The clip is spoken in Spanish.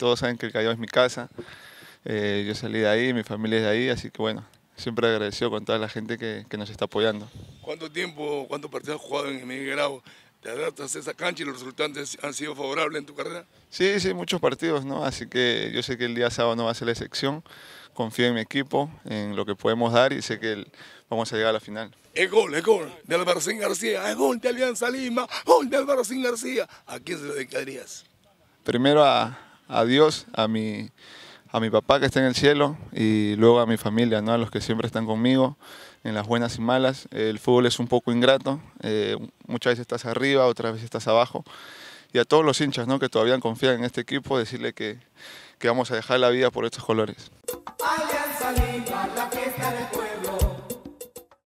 todos saben que el Callao es mi casa. Eh, yo salí de ahí, mi familia es de ahí, así que bueno, siempre agradecido con toda la gente que, nos está apoyando. ¿Cuánto tiempo, cuántos partidos has jugado en Miguel Grau? ¿Te adaptas a esa cancha y los resultados han sido favorables en tu carrera? Sí, sí, muchos partidos, ¿no? Así que yo sé que el día sábado no va a ser la excepción. Confío en mi equipo, en lo que podemos dar y sé que vamos a llegar a la final. Es gol, es gol de Sin García, es gol de Alianza Lima, gol de sin García. ¿A quién se lo dedicarías? Primero a, a Dios, a mi, a mi papá que está en el cielo y luego a mi familia, ¿no? a los que siempre están conmigo en las buenas y malas. El fútbol es un poco ingrato, eh, muchas veces estás arriba, otras veces estás abajo. Y a todos los hinchas ¿no? que todavía confían en este equipo, decirle que, vamos a dejar la vida por estos colores.